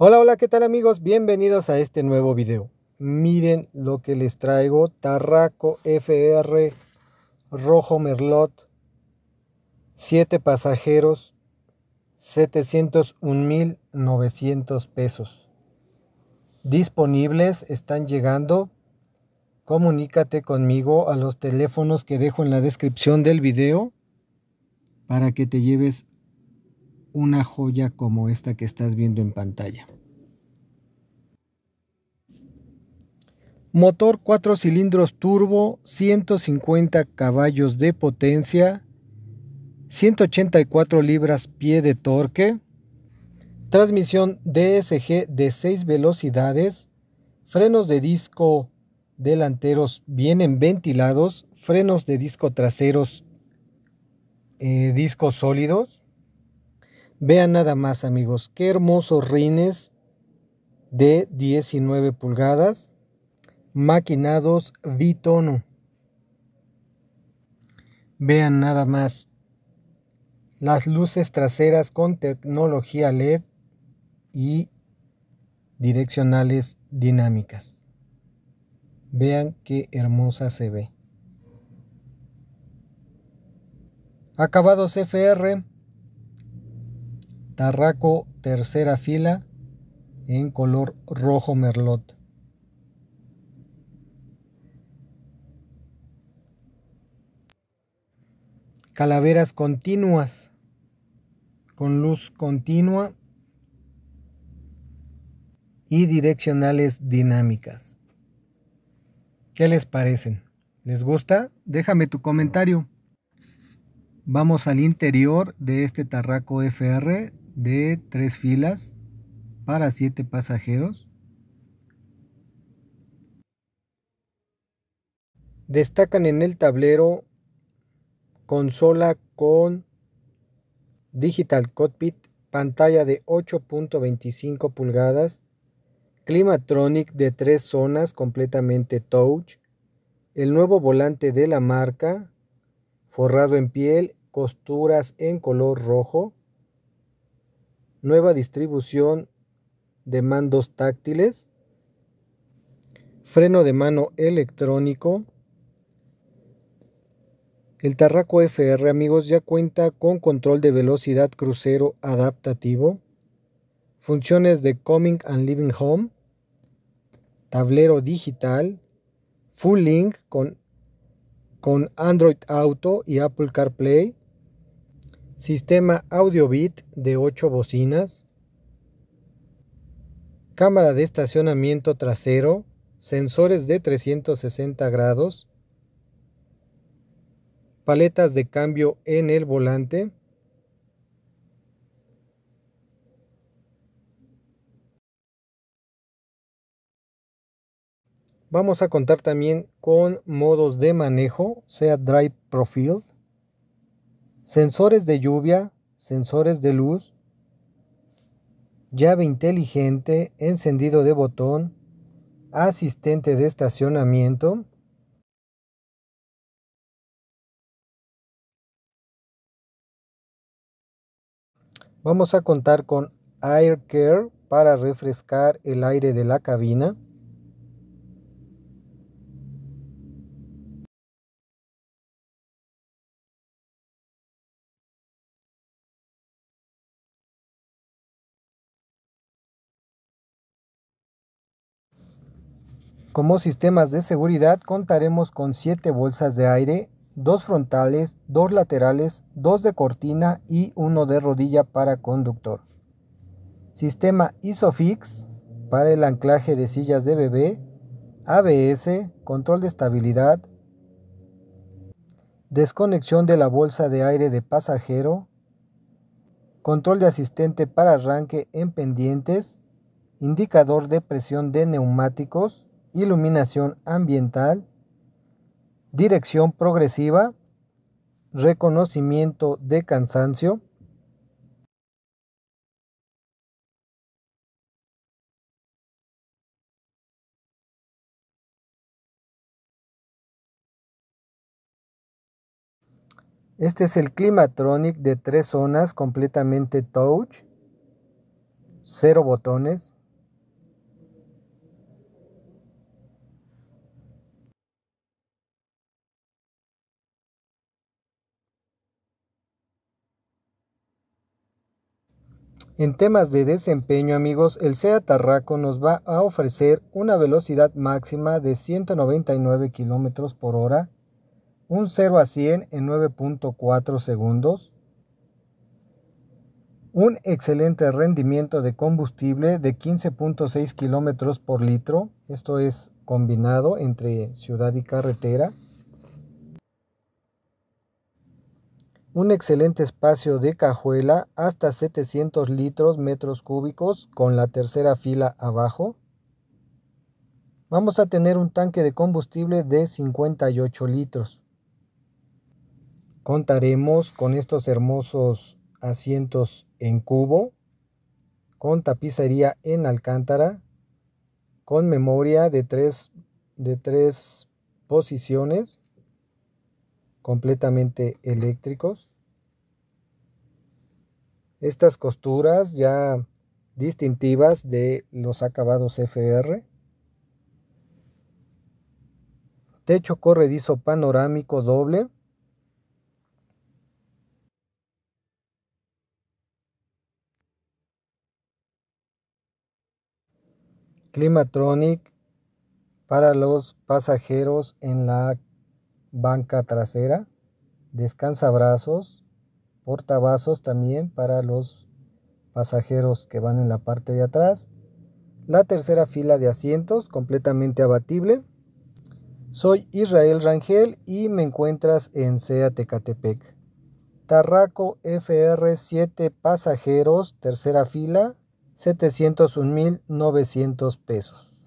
Hola, hola, ¿qué tal amigos? Bienvenidos a este nuevo video. Miren lo que les traigo, Tarraco FR Rojo Merlot, 7 pasajeros, 701.900 pesos. Disponibles, están llegando. Comunícate conmigo a los teléfonos que dejo en la descripción del video para que te lleves una joya como esta que estás viendo en pantalla. Motor 4 cilindros turbo, 150 caballos de potencia, 184 libras-pie de torque, transmisión DSG de 6 velocidades, frenos de disco delanteros vienen ventilados, frenos de disco traseros, eh, discos sólidos, Vean nada más amigos, qué hermosos rines de 19 pulgadas, maquinados bitono. Vean nada más, las luces traseras con tecnología LED y direccionales dinámicas. Vean qué hermosa se ve. Acabados FR Tarraco tercera fila en color rojo merlot. Calaveras continuas con luz continua y direccionales dinámicas. ¿Qué les parecen? ¿Les gusta? Déjame tu comentario. Vamos al interior de este Tarraco FR de tres filas para siete pasajeros. Destacan en el tablero consola con digital cockpit, pantalla de 8.25 pulgadas, climatronic de tres zonas completamente touch, el nuevo volante de la marca, forrado en piel, costuras en color rojo, nueva distribución de mandos táctiles, freno de mano electrónico. El Tarraco FR, amigos, ya cuenta con control de velocidad crucero adaptativo, funciones de Coming and Living Home, tablero digital, Full Link con, con Android Auto y Apple CarPlay, Sistema audio bit de 8 bocinas. Cámara de estacionamiento trasero. Sensores de 360 grados. Paletas de cambio en el volante. Vamos a contar también con modos de manejo, sea Drive Profile, sensores de lluvia, sensores de luz, llave inteligente, encendido de botón, asistente de estacionamiento, Vamos a contar con Air Care para refrescar el aire de la cabina. Como sistemas de seguridad contaremos con 7 bolsas de aire, 2 frontales, 2 laterales, 2 de cortina y 1 de rodilla para conductor. Sistema ISOFIX para el anclaje de sillas de bebé, ABS, control de estabilidad, desconexión de la bolsa de aire de pasajero, control de asistente para arranque en pendientes, indicador de presión de neumáticos, iluminación ambiental, dirección progresiva, reconocimiento de cansancio, Este es el Climatronic de tres zonas completamente touch, cero botones, En temas de desempeño amigos, el SEAT Tarraco nos va a ofrecer una velocidad máxima de 199 km por hora, un 0 a 100 en 9.4 segundos, un excelente rendimiento de combustible de 15.6 km por litro, esto es combinado entre ciudad y carretera, un excelente espacio de cajuela hasta 700 litros metros cúbicos con la tercera fila abajo. Vamos a tener un tanque de combustible de 58 litros. Contaremos con estos hermosos asientos en cubo, con tapicería en alcántara, con memoria de tres, de tres posiciones completamente eléctricos. Estas costuras ya distintivas de los acabados FR. Techo corredizo panorámico doble. Climatronic para los pasajeros en la banca trasera, descansabrazos, portavasos también para los pasajeros que van en la parte de atrás, la tercera fila de asientos completamente abatible. Soy Israel Rangel y me encuentras en SEA Tecatepec. Tarraco FR 7 pasajeros, tercera fila, 701.900 pesos.